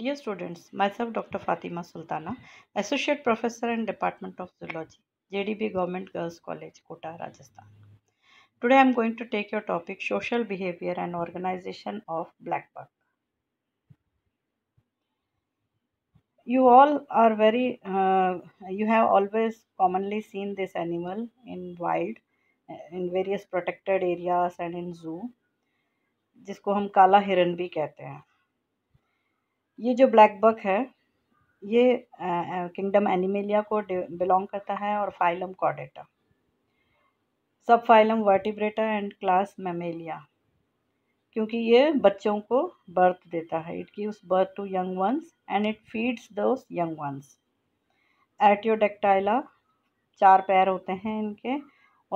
Dear students myself doctor Fatima Sultana associate professor and department of zoology J D B government girls college Kota Rajasthan today I am going to take your topic social behaviour and organisation of black bird you all are very you have always commonly seen this animal in wild in various protected areas and in zoo जिसको हम काला हिरन भी कहते हैं ये जो black blackbuck है ये किंगडम एनिमेलिया को बिलोंग करता है और फाइलम कॉडेटा subphylum Vertebrata and class Mammalia क्योंकि ये बच्चों को बर्थ देता है it gives birth to young ones and it feeds those young ones Artiodactyla चार पैर होते हैं इनके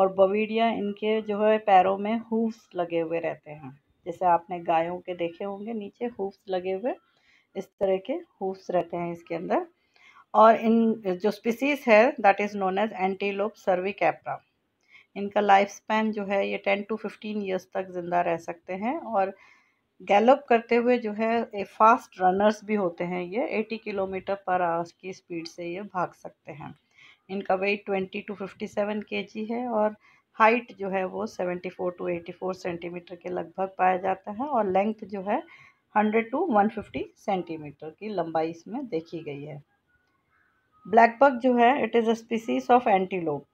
और बवीडिया इनके जो है पैरों में हूफ्स लगे हुए रहते हैं जैसे आपने गायों के देखे होंगे नीचे हूफ्स लगे हुए इस तरह के हूफ्स रहते हैं इसके अंदर और इन जो स्पीसीज है that is known as antelope cervicapra इनका लाइफ स्पैन जो है ये टेन टू फिफ्टीन ईयर्स तक ज़िंदा रह सकते हैं और गैलप करते हुए जो है ए फास्ट रनर्स भी होते हैं ये एटी किलोमीटर पर आवर्स की स्पीड से ये भाग सकते हैं इनका weight twenty to fifty seven K G है और हाइट जो है वो seventy four to eighty four centimetre के लगभग पाया जाता है और लेंथ जो है 100 टू 150 सेंटीमीटर की लंबाई इसमें देखी गई है ब्लैक बक जो है it is a species of antelope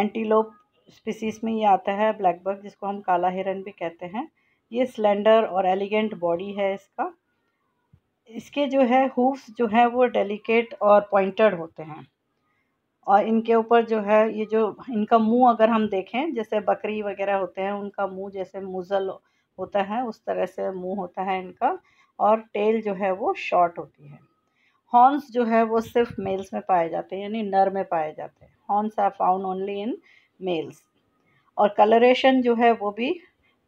antelope species में ये आता है ब्लैक बग जिसको हम काला हिरन भी कहते हैं ये स्लेंडर और एलिगेंट बॉडी है इसका इसके जो है हुफ्स जो है वो डेलिकेट और पॉइंटेड होते हैं और इनके ऊपर जो है ये जो इनका मुंह अगर हम देखें जैसे बकरी वगैरह होते हैं उनका मुंह जैसे मुजल होता है उस तरह से मुंह होता है इनका और टेल जो है वो शॉर्ट होती है हॉर्न्स जो है वो सिर्फ मेल्स में पाए जाते हैं यानी नर में पाए जाते हैं horns are found only in males और कलरेशन जो है वो भी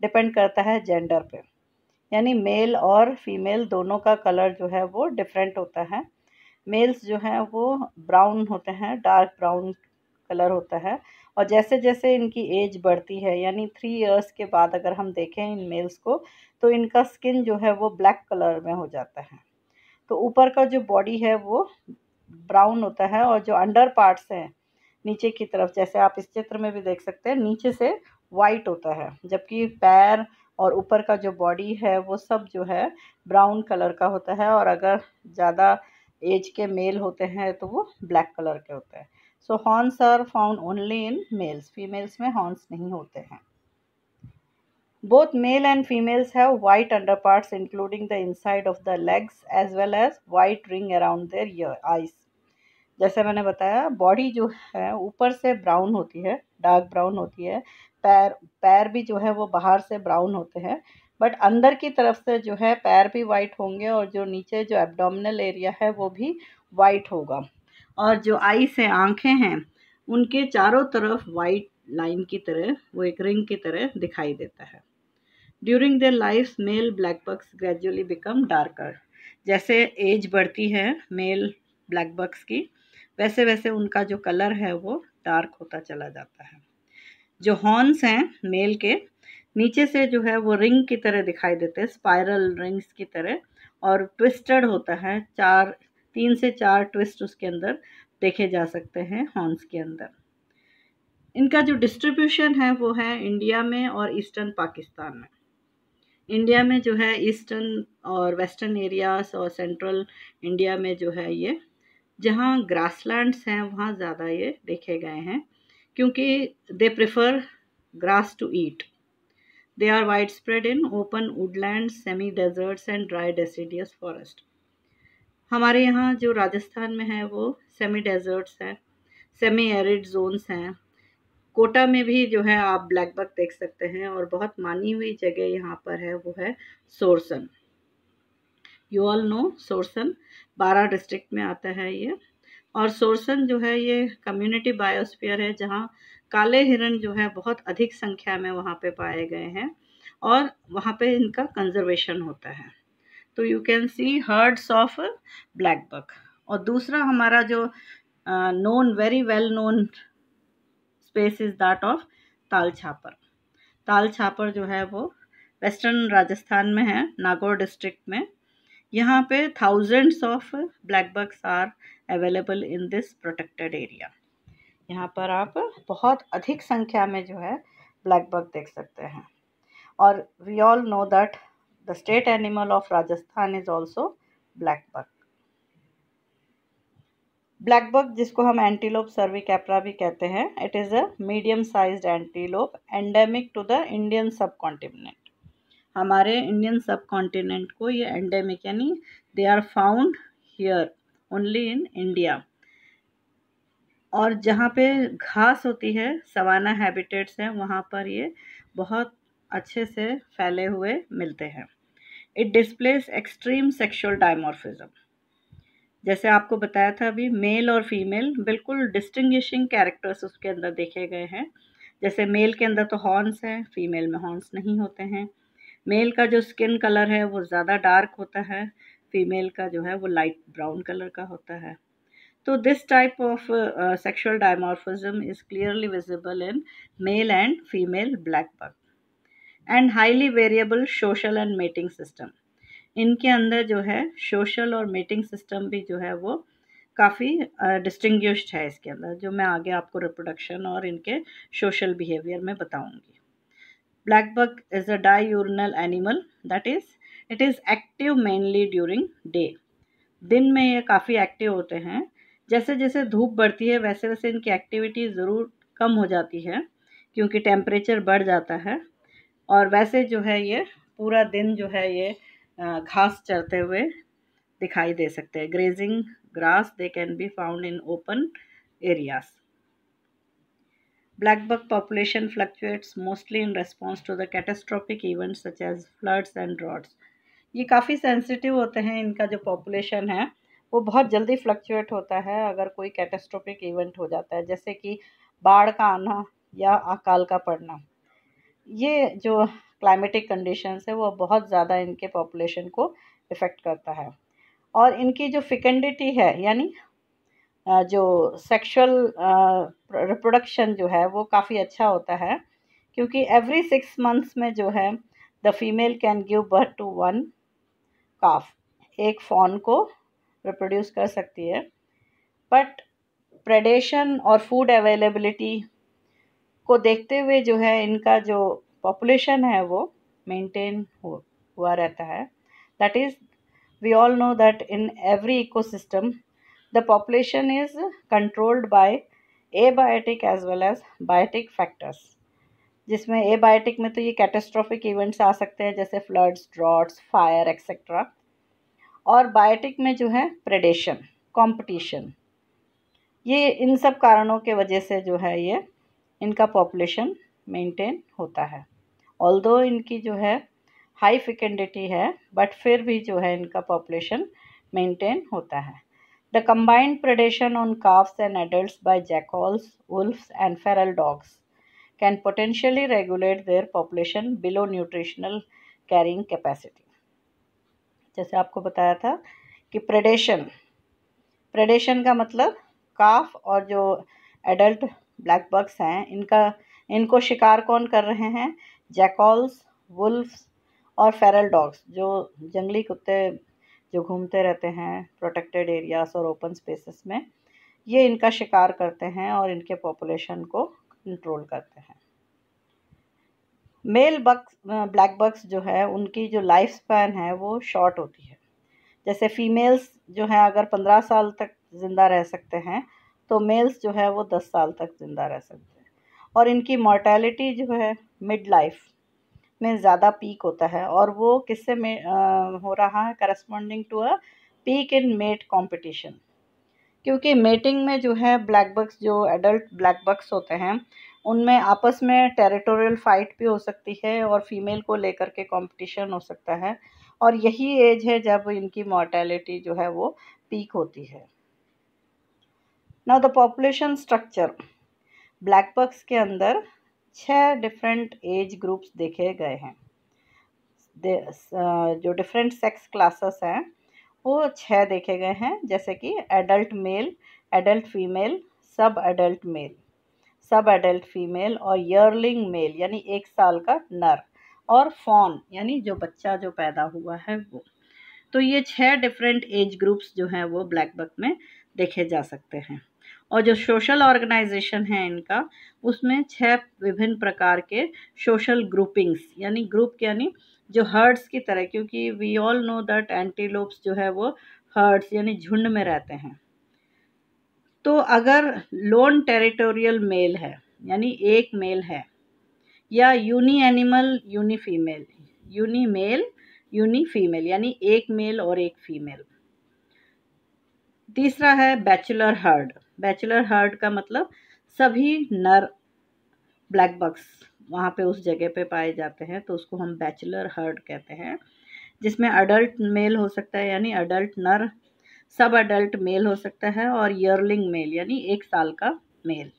डिपेंड करता है जेंडर पे यानी मेल और फीमेल दोनों का कलर जो है वो डिफरेंट होता है मेल्स जो हैं वो ब्राउन होते हैं डार्क ब्राउन कलर होता है और जैसे जैसे इनकी एज बढ़ती है यानी थ्री इयर्स के बाद अगर हम देखें इन मेल्स को तो इनका स्किन जो है वो ब्लैक कलर में हो जाता है तो ऊपर का जो बॉडी है वो ब्राउन होता है और जो अंडर पार्ट्स हैं नीचे की तरफ जैसे आप इस चित्र में भी देख सकते हैं नीचे से वाइट होता है जबकि पैर और ऊपर का जो बॉडी है वो सब जो है ब्राउन कलर का होता है और अगर ज़्यादा एज के मेल होते हैं तो वो ब्लैक कलर के होते हैं so horns are found only in males females में हॉर्न्स नहीं होते हैं male and females have white underparts including the inside of the legs as well as white ring around their ear eyes जैसे मैंने बताया बॉडी जो है ऊपर से ब्राउन होती है डार्क ब्राउन होती है पैर पैर भी जो है वो बाहर से ब्राउन होते हैं बट अंदर की तरफ से जो है पैर भी वाइट होंगे और जो नीचे जो एब्डोमिनल एरिया है वो भी वाइट होगा और जो आई से आंखें हैं उनके चारों तरफ वाइट लाइन की तरह वो एक रिंग की तरह दिखाई देता है during their life male blackbucks gradually become darker जैसे एज बढ़ती है मेल ब्लैक बक्स की वैसे वैसे उनका जो कलर है वो डार्क होता चला जाता है जो हॉर्न्स हैं मेल के नीचे से जो है वो रिंग की तरह दिखाई देते हैं स्पायरल रिंग्स की तरह और ट्विस्टेड होता है चार तीन से चार ट्विस्ट उसके अंदर देखे जा सकते हैं हॉर्न्स के अंदर इनका जो डिस्ट्रीब्यूशन है वो है इंडिया में और ईस्टर्न पाकिस्तान में इंडिया में जो है ईस्टर्न और वेस्टर्न एरियाज और सेंट्रल इंडिया में जो है ये जहाँ ग्रासलैंड्स हैं वहाँ ज़्यादा ये देखे गए हैं क्योंकि they prefer grass to eat They are widespread in open woodland semi-deserts and dry deciduous forest. हमारे यहाँ जो राजस्थान में है वो सेमी डेजर्ट्स हैं सेमी एरिड जोन्स हैं कोटा में भी जो है आप ब्लैक देख सकते हैं और बहुत मानी हुई जगह यहाँ पर है वो है Sorsan you all know Sorsan बारह डिस्ट्रिक्ट में आता है ये और सोरसन जो है ये कम्युनिटी बायोस्फीयर है जहाँ काले हिरण जो है बहुत अधिक संख्या में वहाँ पे पाए गए हैं और वहाँ पे इनका कंजर्वेशन होता है तो you can see herds of blackbuck और दूसरा हमारा जो known very well known space is that of Tal Chhapar ताल छापर जो है वो वेस्टर्न राजस्थान में है नागौर डिस्ट्रिक्ट में यहाँ पे thousands of blackbucks are available in this protected area यहाँ पर आप बहुत अधिक संख्या में जो है ब्लैक बग देख सकते हैं और we all know that the state animal of Rajasthan is also blackbuck blackbuck जिसको हम एंटीलोप सर्वी कैपरा भी कहते हैं it is a medium size antelope endemic to the Indian subcontinent हमारे इंडियन सब कॉन्टिनेंट को ये endemic यानी they are found here only in India और जहाँ पे घास होती है सवाना हैबिटेट्स हैं वहाँ पर ये बहुत अच्छे से फैले हुए मिलते हैं it displays extreme sexual dimorphism जैसे आपको बताया था अभी मेल और फीमेल बिल्कुल डिस्टिंग्विशिंग कैरेक्टर्स उसके अंदर देखे गए हैं जैसे मेल के अंदर तो हॉर्न्स हैं फीमेल में हॉर्न्स नहीं होते हैं मेल का जो स्किन कलर है वो ज़्यादा डार्क होता है फीमेल का जो है वो लाइट ब्राउन कलर का होता है तो this type of sexual uh, is clearly visible in male and female blackbuck and highly variable social and mating system इनके अंदर जो है सोशल और मेटिंग सिस्टम भी जो है वो काफ़ी डिस्टिंग्विश्ड uh, है इसके अंदर जो मैं आगे आपको रिप्रोडक्शन और इनके सोशल बिहेवियर में बताऊंगी blackbuck is a diurnal animal that is it is active mainly during day दिन में ये काफ़ी एक्टिव होते हैं जैसे जैसे धूप बढ़ती है वैसे वैसे इनकी एक्टिविटी ज़रूर कम हो जाती है क्योंकि टेम्परेचर बढ़ जाता है और वैसे जो है ये पूरा दिन जो है ये घास चरते हुए दिखाई दे सकते हैं grazing grass they can be found in open areas black buck population fluctuates mostly in response to the events events such as floods and ये काफ़ी सेंसिटिव होते हैं इनका जो पॉपुलेशन है वो बहुत जल्दी फ्लक्चुएट होता है अगर कोई कैटेस्ट्रोफिक इवेंट हो जाता है जैसे कि बाढ़ का आना या अकाल का पड़ना ये जो क्लाइमेटिक कंडीशंस है वो बहुत ज़्यादा इनके पॉपुलेशन को इफ़ेक्ट करता है और इनकी जो फिकेंडिटी है यानी जो सेक्सुअल रिप्रोडक्शन जो है वो काफ़ी अच्छा होता है क्योंकि एवरी सिक्स मंथ्स में जो है the female can give birth to one calf एक फॉन को रिप्रोड्यूस कर सकती है बट प्रेडेशन और फूड अवेलेबिलिटी को देखते हुए जो है इनका जो पॉपुलेशन है वो मेंटेन हो हुआ रहता है that is we all know that in every the population is controlled controlled abiotic as well as biotic factors जिसमें एबायोटिक में तो ये कैटेस्ट्रॉफिक इवेंट्स आ सकते हैं जैसे फ्लड्स ड्रॉट्स फायर एक्सेट्रा और बायोटिक में जो है प्रेडेशन कंपटीशन ये इन सब कारणों के वजह से जो है ये इनका पॉपुलेशन मेंटेन होता है ऑल इनकी जो है हाई फिकेंडिटी है बट फिर भी जो है इनका पॉपुलेशन मेंटेन होता है the combined predation on calfs and adult by jackals wolfs and feral dogs can potentially regulate their population below nutritional carrying capacity जैसे आपको बताया था कि प्रेडेशन प्रेडेशन का मतलब काफ और जो एडल्ट ब्लैक बग्स हैं इनका इनको शिकार कौन कर रहे हैं जैकॉल्स वुल्फ्स और फेरल डॉग्स जो जंगली कुत्ते जो घूमते रहते हैं प्रोटेक्टेड एरियाज और ओपन स्पेसेस में ये इनका शिकार करते हैं और इनके पॉपुलेशन को कंट्रोल करते हैं मेल बक्स ब्लैक बक्स जो है उनकी जो लाइफ स्पैन है वो शॉर्ट होती है जैसे फीमेल्स जो है अगर पंद्रह साल तक ज़िंदा रह सकते हैं तो मेल्स जो है वो दस साल तक ज़िंदा रह सकते हैं और इनकी मोर्टेलिटी जो है मिड लाइफ में ज़्यादा पीक होता है और वो किससे में आ, हो रहा है corresponding to a peak in mate competition क्योंकि मेटिंग में जो है ब्लैक बक्स जो एडल्ट ब्लैक बक्स होते हैं उनमें आपस में टेरिटोरियल फ़ाइट भी हो सकती है और फीमेल को लेकर के कंपटीशन हो सकता है और यही एज है जब इनकी मोर्टेलिटी जो है वो पीक होती है now the population structure blackbucks के अंदर छः डिफरेंट एज ग्रुप्स देखे गए हैं जो डिफरेंट सेक्स क्लासेस हैं वो छः देखे गए हैं जैसे कि adult male adult female sub adult male sub adult female और यर्लिंग मेल यानी एक साल का नर और फॉन यानी जो बच्चा जो पैदा हुआ है वो तो ये छह डिफरेंट एज ग्रुप्स जो हैं वो ब्लैक बक में देखे जा सकते हैं और जो सोशल ऑर्गेनाइजेशन है इनका उसमें छह विभिन्न प्रकार के सोशल ग्रुपिंग्स यानी ग्रुप यानी जो हर्ड्स की तरह क्योंकि we all know that antelopes जो है वो हर्ड्स यानी झुंड में रहते हैं तो अगर लोन टेरिटोरियल मेल है यानी एक मेल है या यूनी एनिमल यूनी फीमेल यूनी मेल यूनी फीमेल यानी एक मेल और एक फीमेल तीसरा है बैचलर हर्ड बैचलर हर्ड का मतलब सभी नर ब्लैक बक्स वहाँ पे उस जगह पे पाए जाते हैं तो उसको हम बैचलर हर्ड कहते हैं जिसमें अडल्ट मेल हो सकता है यानी अडल्ट नर सब अडल्ट मेल हो सकता है और ईयरलिंग मेल यानी एक साल का मेल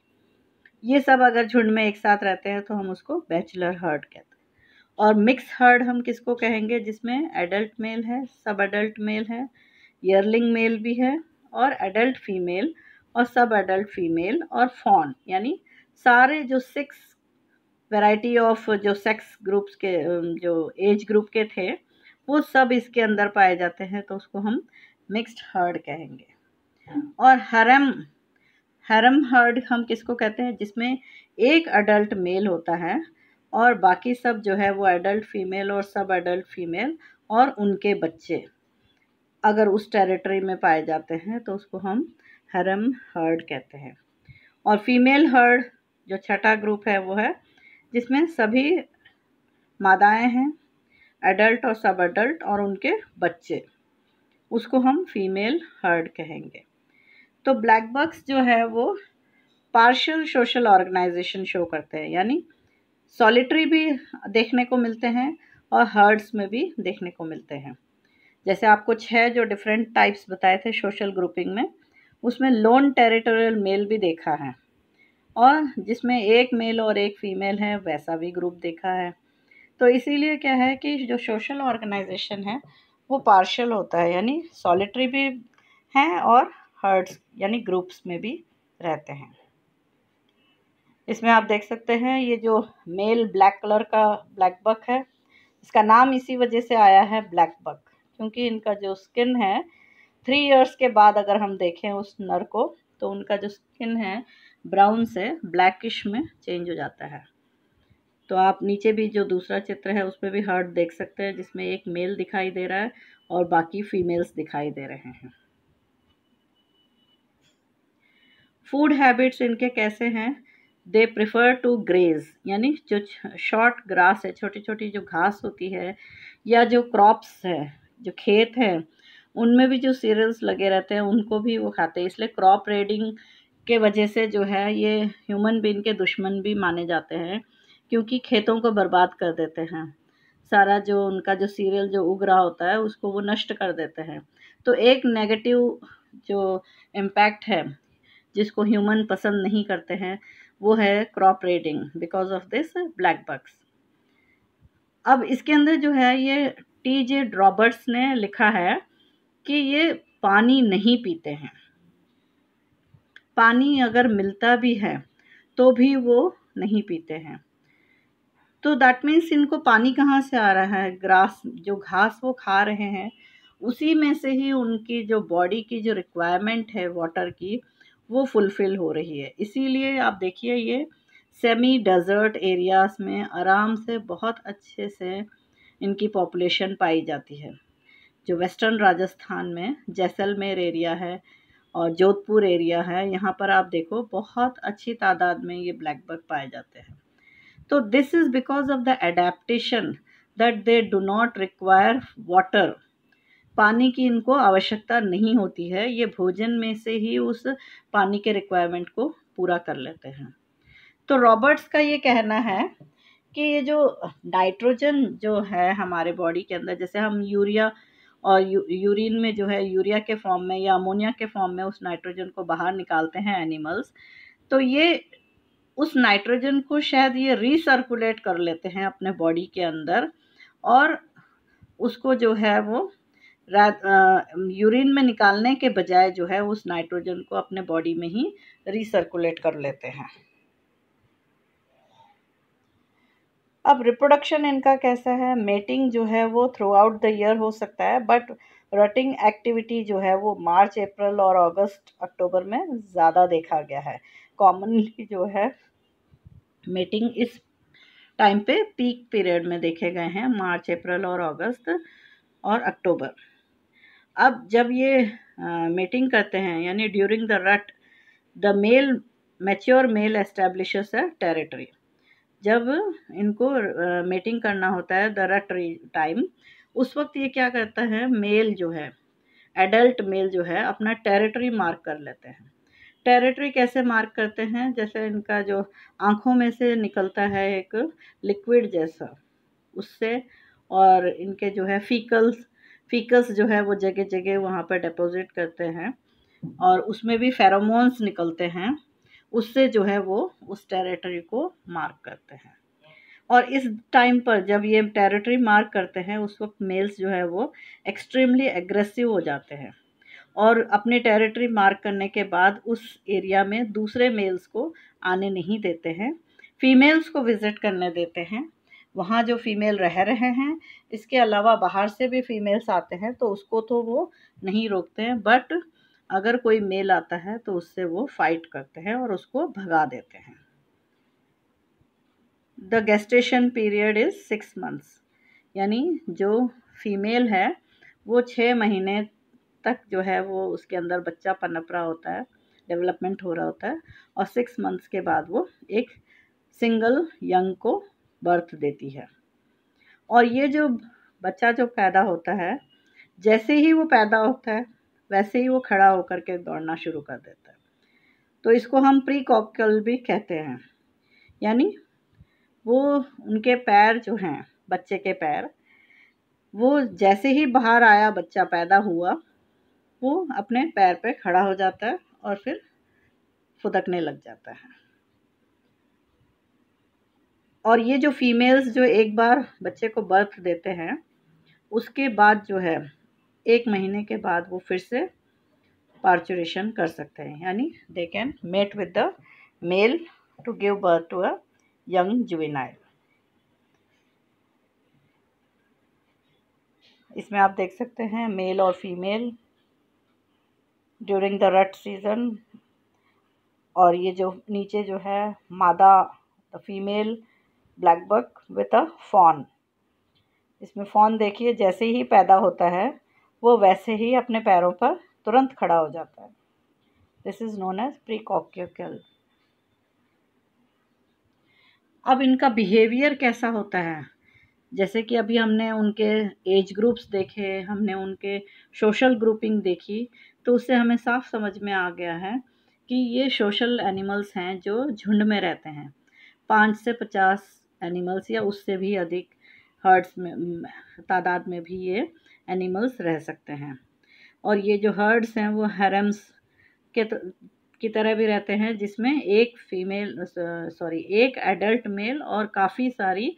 ये सब अगर झुंड में एक साथ रहते हैं तो हम उसको बैचलर हर्ड कहते हैं और मिक्स हर्ड हम किसको कहेंगे जिसमें एडल्ट मेल है सब अडल्ट मेल है ईयरलिंग मेल भी है और एडल्ट फीमेल और सब एडल्ट फीमेल और फॉन यानी सारे जो सिक्स वैरायटी ऑफ जो सेक्स ग्रुप्स के जो एज ग्रुप के थे वो सब इसके अंदर पाए जाते हैं तो उसको हम मिक्स्ड हर्ड कहेंगे और हरम हरम हर्ड हम किसको कहते हैं जिसमें एक अडल्ट मेल होता है और बाकी सब जो है वो अडल्ट फीमेल और सब अडल्ट फीमेल और उनके बच्चे अगर उस टेरिटरी में पाए जाते हैं तो उसको हम हरम हर्ड कहते हैं और फीमेल हर्ड जो छठा ग्रुप है वो है जिसमें सभी मादाएं हैं एडल्ट और सब एडल्ट और उनके बच्चे उसको हम फीमेल हर्ड कहेंगे तो ब्लैक बक्स जो है वो पार्शल सोशल ऑर्गेनाइजेशन शो करते हैं यानी सॉलिटरी भी देखने को मिलते हैं और हर्ड्स में भी देखने को मिलते हैं जैसे आपको छः जो डिफरेंट टाइप्स बताए थे सोशल ग्रुपिंग में उसमें लोन टेरिटोरियल मेल भी देखा है और जिसमें एक मेल और एक फीमेल है वैसा भी ग्रुप देखा है तो इसीलिए क्या है कि जो सोशल ऑर्गेनाइजेशन है वो पार्शल होता है यानी सॉलिटरी भी हैं और हर्ड्स यानी ग्रुप्स में भी रहते हैं इसमें आप देख सकते हैं ये जो मेल ब्लैक कलर का ब्लैक बक है इसका नाम इसी वजह से आया है ब्लैक बक क्योंकि इनका जो स्किन है थ्री इयर्स के बाद अगर हम देखें उस नर को तो उनका जो स्किन है ब्राउन से ब्लैकिश में चेंज हो जाता है तो आप नीचे भी जो दूसरा चित्र है उसमें भी हर्ट देख सकते हैं जिसमें एक मेल दिखाई दे रहा है और बाकी फीमेल्स दिखाई दे रहे हैं फूड हैबिट्स इनके कैसे हैं दे प्रिफर टू ग्रेज यानी जो शॉर्ट ग्रास है छोटी छोटी जो घास होती है या जो क्रॉप्स है जो खेत हैं उनमें भी जो सीरियल्स लगे रहते हैं उनको भी वो खाते हैं इसलिए क्रॉप रेडिंग के वजह से जो है ये ह्यूमन बीन के दुश्मन भी माने जाते हैं क्योंकि खेतों को बर्बाद कर देते हैं सारा जो उनका जो सीरियल जो उग रहा होता है उसको वो नष्ट कर देते हैं तो एक नेगेटिव जो इम्पैक्ट है जिसको ह्यूमन पसंद नहीं करते हैं वो है crop raiding because of this blackbucks अब इसके अंदर जो है ये टी जे ड्रॉबर्ट्स ने लिखा है कि ये पानी नहीं पीते हैं पानी अगर मिलता भी है तो भी वो नहीं पीते हैं तो दैट मीन्स इनको पानी कहाँ से आ रहा है ग्रास जो घास वो खा रहे हैं उसी में से ही उनकी जो बॉडी की जो रिक्वायरमेंट है वाटर की वो फुलफ़िल हो रही है इसीलिए आप देखिए ये सेमी डेजर्ट एरियाज़ में आराम से बहुत अच्छे से इनकी पॉपुलेशन पाई जाती है जो वेस्टर्न राजस्थान में जैसलमेर एरिया है और जोधपुर एरिया है यहाँ पर आप देखो बहुत अच्छी तादाद में ये ब्लैकबर्ग पाए जाते हैं तो this is because of the adaptation that they do not require water पानी की इनको आवश्यकता नहीं होती है ये भोजन में से ही उस पानी के रिक्वायरमेंट को पूरा कर लेते हैं तो रॉबर्ट्स का ये कहना है कि ये जो नाइट्रोजन जो है हमारे बॉडी के अंदर जैसे हम यूरिया और यू, यूरिन में जो है यूरिया के फॉर्म में या अमोनिया के फॉर्म में उस नाइट्रोजन को बाहर निकालते हैं एनिमल्स तो ये उस नाइट्रोजन को शायद ये रिसर्कुलेट कर लेते हैं अपने बॉडी के अंदर और उसको जो है वो यूरिन में निकालने के बजाय जो है उस नाइट्रोजन को अपने बॉडी में ही रिसर्कुलेट कर लेते हैं अब रिप्रोडक्शन इनका कैसा है मेटिंग जो है वो थ्रू आउट द ईयर हो सकता है बट रटिंग एक्टिविटी जो है वो मार्च अप्रैल और अगस्त अक्टूबर में ज़्यादा देखा गया है कॉमनली जो है मीटिंग इस टाइम पे पीक पीरियड में देखे गए हैं मार्च अप्रैल और अगस्त और अक्टूबर अब जब ये मीटिंग करते हैं यानी during the rut the male mature male establish a territory जब इनको मीटिंग करना होता है द रट टाइम उस वक्त ये क्या करता है मेल जो है एडल्ट मेल जो है अपना टेरिटरी मार्क कर लेते हैं टेरिटरी कैसे मार्क करते हैं जैसे इनका जो आँखों में से निकलता है एक लिक्विड जैसा उससे और इनके जो है फीकल्स फीकल्स जो है वो जगह जगह वहाँ पर डिपॉजिट करते हैं और उसमें भी फेरोमोन्स निकलते हैं उससे जो है वो उस टेरिटरी को मार्क करते हैं और इस टाइम पर जब ये टेरिटरी मार्क करते हैं उस वक्त मेल्स जो है वो एक्सट्रीमली एग्रेसिव हो जाते हैं और अपनी टेरिटरी मार्क करने के बाद उस एरिया में दूसरे मेल्स को आने नहीं देते हैं फीमेल्स को विज़िट करने देते हैं वहाँ जो फीमेल रह रहे हैं इसके अलावा बाहर से भी फीमेल्स आते हैं तो उसको तो वो नहीं रोकते हैं बट अगर कोई मेल आता है तो उससे वो फाइट करते हैं और उसको भगा देते हैं the gestation period is six months यानी जो फीमेल है वो छः महीने तक जो है वो उसके अंदर बच्चा पनप रहा होता है डेवलपमेंट हो रहा होता है और सिक्स मंथ्स के बाद वो एक सिंगल यंग को बर्थ देती है और ये जो बच्चा जो पैदा होता है जैसे ही वो पैदा होता है वैसे ही वो खड़ा होकर के दौड़ना शुरू कर देता है तो इसको हम प्री कॉकल भी कहते हैं यानी वो उनके पैर जो हैं बच्चे के पैर वो जैसे ही बाहर आया बच्चा पैदा हुआ वो अपने पैर पे खड़ा हो जाता है और फिर फुदकने लग जाता है और ये जो फीमेल्स जो एक बार बच्चे को बर्थ देते हैं उसके बाद जो है एक महीने के बाद वो फिर से पार्चुरेशन कर सकते हैं यानी they can mate with the male to give birth to a young juvenile इसमें आप देख सकते हैं मेल और female during the rut season और ये जो नीचे जो है मादा the female blackbuck with a fawn इसमें फॉन देखिए जैसे ही पैदा होता है वो वैसे ही अपने पैरों पर तुरंत खड़ा हो जाता है this is known as precocial अब इनका बिहेवियर कैसा होता है जैसे कि अभी हमने उनके एज ग्रुप्स देखे हमने उनके सोशल ग्रुपिंग देखी तो उससे हमें साफ समझ में आ गया है कि ये सोशल एनिमल्स हैं जो झुंड में रहते हैं पाँच से पचास एनिमल्स या उससे भी अधिक हर्ड्स में तादाद में भी ये एनिमल्स रह सकते हैं और ये जो हर्ड्स हैं वो हरम्स के त, की तरह भी रहते हैं जिसमें एक फीमेल सॉरी एक एडल्ट मेल और काफ़ी सारी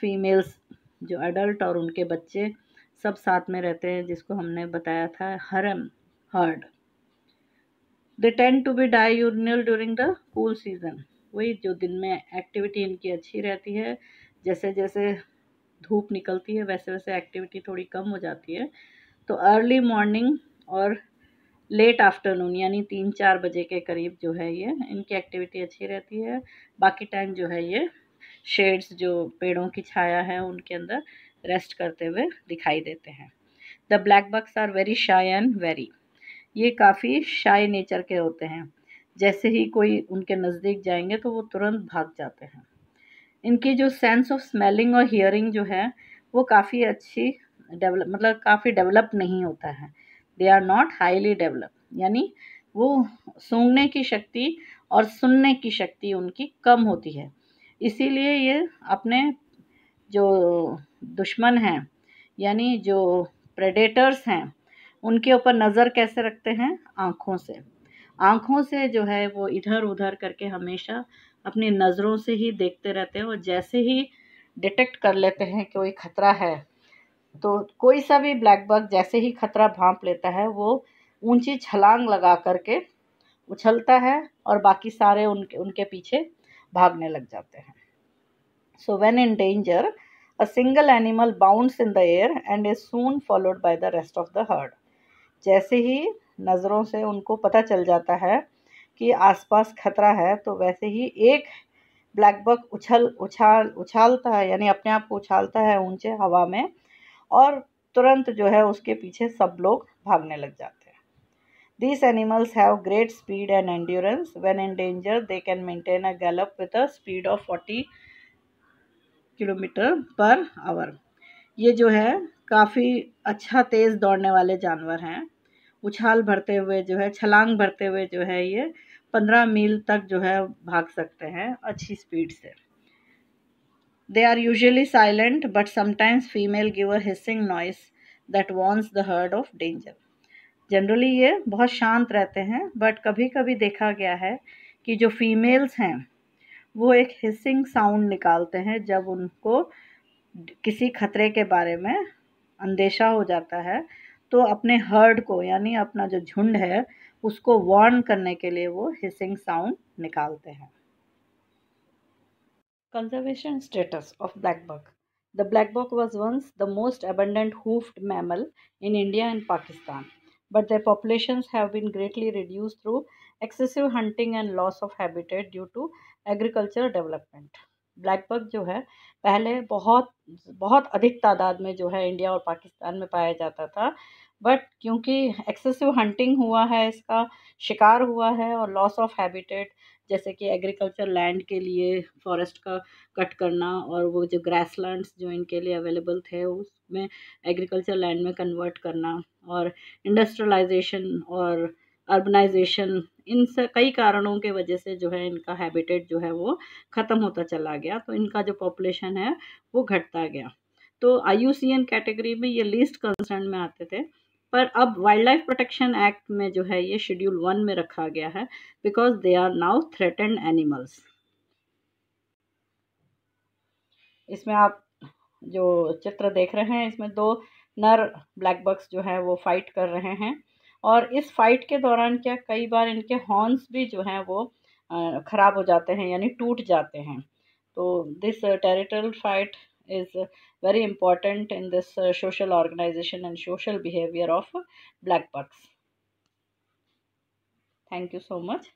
फीमेल्स जो एडल्ट और उनके बच्चे सब साथ में रहते हैं जिसको हमने बताया था harem herd They tend to be diurnal during the cool season वही जो दिन में एक्टिविटी इनकी अच्छी रहती है जैसे जैसे धूप निकलती है वैसे वैसे एक्टिविटी थोड़ी कम हो जाती है तो अर्ली मॉर्निंग और लेट आफ्टरनून यानी तीन चार बजे के करीब जो है ये इनकी एक्टिविटी अच्छी रहती है बाकी टाइम जो है ये शेड्स जो पेड़ों की छाया है उनके अंदर रेस्ट करते हुए दिखाई देते हैं the blackbucks are very shy and very ये काफ़ी शाई नेचर के होते हैं जैसे ही कोई उनके नज़दीक जाएंगे तो वो तुरंत भाग जाते हैं इनकी जो सेंस ऑफ स्मेलिंग और हियरिंग जो है वो काफ़ी अच्छी डेवलप मतलब काफ़ी डेवलप नहीं होता है they are not highly develop यानी वो सूंघने की शक्ति और सुनने की शक्ति उनकी कम होती है इसीलिए ये अपने जो दुश्मन हैं यानी जो प्रेडेटर्स हैं उनके ऊपर नज़र कैसे रखते हैं आँखों से आँखों से जो है वो इधर उधर करके हमेशा अपनी नज़रों से ही देखते रहते हैं और जैसे ही डिटेक्ट कर लेते हैं कि कोई ख़तरा है तो कोई सा भी ब्लैक बग जैसे ही खतरा भांप लेता है वो ऊंची छलांग लगा करके उछलता है और बाकी सारे उनके उनके पीछे भागने लग जाते हैं so when in danger a single animal bounds in the air and is soon followed by the rest of the herd जैसे ही नज़रों से उनको पता चल जाता है कि आसपास खतरा है तो वैसे ही एक ब्लैक बक उछल उछाल उछालता है यानी अपने आप को उछालता है ऊंचे हवा में और तुरंत जो है उसके पीछे सब लोग भागने लग जाते हैं these animals have great speed and endurance when in danger they can maintain a gallop with a speed of forty kilometre per hour ये जो है काफ़ी अच्छा तेज़ दौड़ने वाले जानवर हैं उछाल भरते हुए जो है छलांग भरते हुए जो है ये पंद्रह मील तक जो है भाग सकते हैं अच्छी स्पीड से they are usually silent but sometimes female give a hissing noise that warns the herd of danger generally ये बहुत शांत रहते हैं बट कभी कभी देखा गया है कि जो फीमेल्स हैं वो एक हिसिंग साउंड निकालते हैं जब उनको किसी खतरे के बारे में अंदेशा हो जाता है तो अपने हर्ड को यानी अपना जो झुंड है उसको वार्न करने के लिए वो हिसिंग साउंड निकालते हैं conservation status of black blackbuck the black blackbuck was once the most abundant hoofed mammal in India and Pakistan but the population have been greatly reduce through excessive hunting and loss of habitat due to agriculture development blackbuck जो है पहले बहुत बहुत अधिक तादाद में जो है इंडिया और पाकिस्तान में पाया जाता था बट क्योंकि एक्सेसिव हंटिंग हुआ है इसका शिकार हुआ है और लॉस ऑफ हैबिटेट जैसे कि एग्रीकल्चर लैंड के लिए फॉरेस्ट का कट करना और वो जो ग्रास लैंड्स जो इनके लिए अवेलेबल थे उसमें एग्रीकल्चर लैंड में कन्वर्ट करना और इंडस्ट्रियलाइजेशन और अर्बनाइजेशन इन कई कारणों के वजह से जो है इनका हैबिटेट जो है वो ख़त्म होता चला गया तो इनका जो पॉपुलेशन है वो घटता गया तो आई कैटेगरी में ये लीस्ट कंसर्न में आते थे पर अब वाइल्ड लाइफ प्रोटेक्शन एक्ट में जो है ये शेड्यूल वन में रखा गया है because they are now threatened animals इसमें आप जो चित्र देख रहे हैं इसमें दो नर ब्लैक बक्स जो है वो फाइट कर रहे हैं और इस फाइट के दौरान क्या कई बार इनके हॉर्न्स भी जो हैं वो ख़राब हो जाते हैं यानी टूट जाते हैं तो this territorial fight is very important in this social organisation and social behaviour of blackbucks thank you so much